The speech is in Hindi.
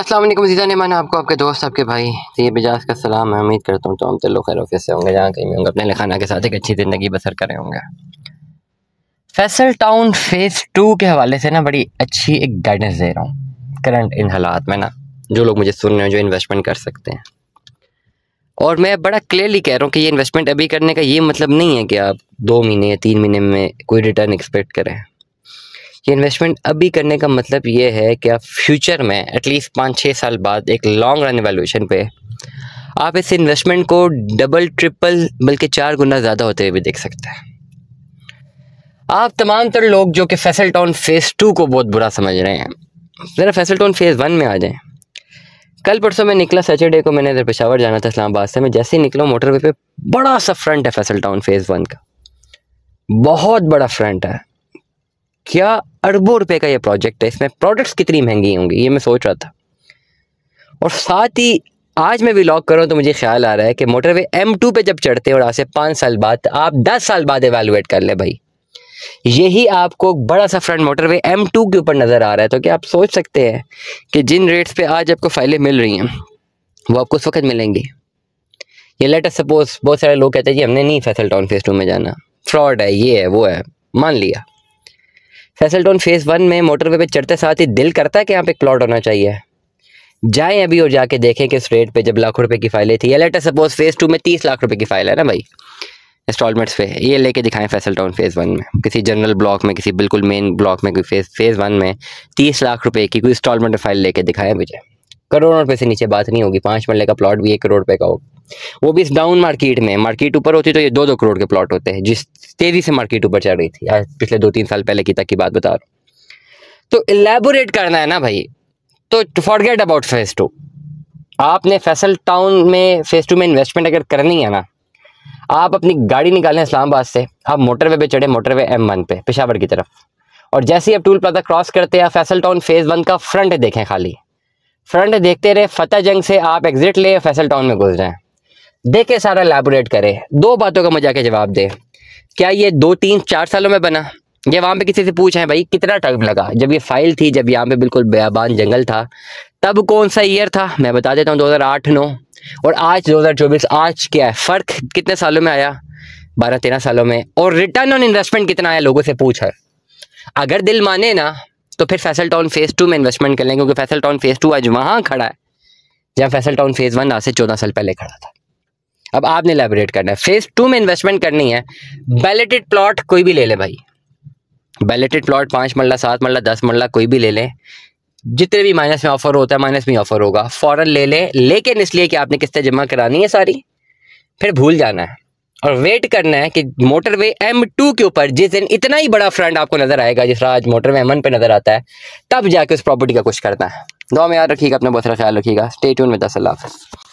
अस्सलाम वालेकुम जीजा ने माना आपको आपके दोस्त आपके भाई ये बिजाज का सलाम मैं उम्मीद करता हूँ तो हम तो लोग खैर ऑफिस से होंगे जहाँ कहीं होंगे अपने लिखाना के साथ एक अच्छी ज़िंदगी बसर कर रहे होंगे फैसल टाउन फेज़ टू के हवाले से ना बड़ी अच्छी एक गाइडेंस दे रहा हूँ करंट इन हालात में ना जो लोग मुझे सुन रहे हैं जो इन्वेस्टमेंट कर सकते हैं और मैं बड़ा क्लियरली कह रहा हूँ कि ये इन्वेस्टमेंट अभी करने का ये मतलब नहीं है कि आप दो महीने या तीन महीने में कोई रिटर्न एक्सपेक्ट करें ये इन्वेस्टमेंट अभी करने का मतलब ये है कि आप फ्यूचर में एटलीस्ट पाँच छः साल बाद एक लॉन्ग रन वैल्यूशन पे आप इस इन्वेस्टमेंट को डबल ट्रिपल बल्कि चार गुना ज़्यादा होते हुए भी देख सकते हैं आप तमाम तर लोग जो कि फैसल टाउन फेज़ टू को बहुत बुरा समझ रहे हैं ज़रा फैसल टाउन फेज़ वन में आ जाएँ कल परसों में निकला सैटरडे को मैंने इधर पेशावर जाना था इस्लामाबाद से मैं जैसे ही निकला मोटरवे पे बड़ा सा फ्रंट है फैसल टाउन फेज़ वन का बहुत बड़ा फ्रंट है क्या अरबों रुपए का ये प्रोजेक्ट है इसमें प्रोडक्ट्स कितनी महंगी होंगी ये मैं सोच रहा था और साथ ही आज मैं व्लॉग कर रहा हूँ तो मुझे ख्याल आ रहा है कि मोटरवे एम टू पर जब चढ़ते हैं और आज से पाँच साल बाद आप दस साल बाद एवेलुएट कर ले भाई यही आपको बड़ा सा फ्रंट मोटरवे एम टू के ऊपर नज़र आ रहा है तो क्या आप सोच सकते हैं कि जिन रेट्स पे आज आपको फाइलें मिल रही हैं वो आपको उस वक्त मिलेंगी ये लेटर सपोज बहुत सारे लोग कहते हैं जी हमने नहीं फैसल टाउन फेस टू में जाना फ्रॉड है ये है वो है मान लिया फैसलटोन फेज़ वन में मोटरवे पे चढ़ते साथ ही दिल करता है कि यहाँ पे प्लॉट होना चाहिए जाएं अभी और जाके देखें कि उस रेट पे जब लाख रुपए की फाइलें थी या लेटर सपोज फेज़ टू में तीस लाख रुपए की फाइल है ना भाई इंस्टॉलमेंट्स पे ये लेके दिखाएं फैसल टाउन फेज़ वन में किसी जनरल ब्लॉक में किसी बिल्कुल मेन ब्लॉक में कोई फेज फेज़ वन में तीस लाख रुपये की कोई इंस्टॉलमेंट फाइल लेके दिखाएं मुझे करोड़ों रुपये से नीचे बात नहीं होगी पाँच मरले का प्लॉट भी एक करोड़ रुपये का होगा वो भी इस डाउन मार्केट में मार्केट ऊपर होती तो ये दो दो करोड़ के प्लॉट होते हैं जिस तेजी से मार्केट ऊपर चढ़ रही थी आज पिछले दो तीन साल पहले की तक की बात बता रहा हूँ तो इलेबोरेट करना है ना भाई तो फॉरगेट अबाउट फेस टू आपने फैसल टाउन में फेस टू में इन्वेस्टमेंट अगर करनी है ना आप अपनी गाड़ी निकालें इस्लामाबाद से आप मोटरवे पे चढ़े मोटरवे एम वन पे पेशावर की तरफ और जैसे ही आप टूल प्लाजा क्रॉस करते हैं फैसल टाउन फेज़ वन का फ्रंट देखें खाली फ्रंट देखते रहे फतेह जंग से आप एग्जिट ले फैसल टाउन में घुस जाएं देखे सारा लेबोरेट करे दो बातों का मजा के जवाब दे क्या ये दो तीन चार सालों में बना ये वहाँ पे किसी से पूछा है भाई कितना टाइम लगा जब ये फाइल थी जब यहाँ पे बिल्कुल बयाबान जंगल था तब कौन सा ईयर था मैं बता देता हूँ 2008 नौ और आज 2024 आज क्या है फ़र्क कितने सालों में आया बारह तेरह सालों में और रिटर्न ऑन इन्वेस्टमेंट कितना आया लोगों से पूछा है अगर दिल माने ना तो फिर फैसल टाउन फेज़ टू में इन्वेस्टमेंट कर लें क्योंकि फैसल टाउन फेज़ टू आज वहाँ खड़ा है जहाँ फैसल टाउन फेज़ वन आज से चौदह साल पहले खड़ा था अब आपने लेबोरेट करना है फेज टू में इन्वेस्टमेंट करनी है बैलेटेड प्लॉट कोई भी ले लें भाई बैलेटेड प्लॉट पाँच मरला सात मरला दस मरला कोई भी ले लें जितने भी माइनस में ऑफर होता है माइनस में ऑफर होगा फ़ौरन ले लें लेकिन इसलिए कि आपने किस्तें जमा करानी है सारी फिर भूल जाना है और वेट करना है कि मोटरवे एम टू के ऊपर जिस दिन इतना ही बड़ा फ्रंट आपको नजर आएगा जिस आज मोटरवे एम वन पर नजर आता है तब जाके उस प्रॉपर्टी का कुछ करना है दो में याद रखिएगा अपना बहुत सारा ख्याल रखिएगा स्टे ट्यून दस अल्लाह हाफिज़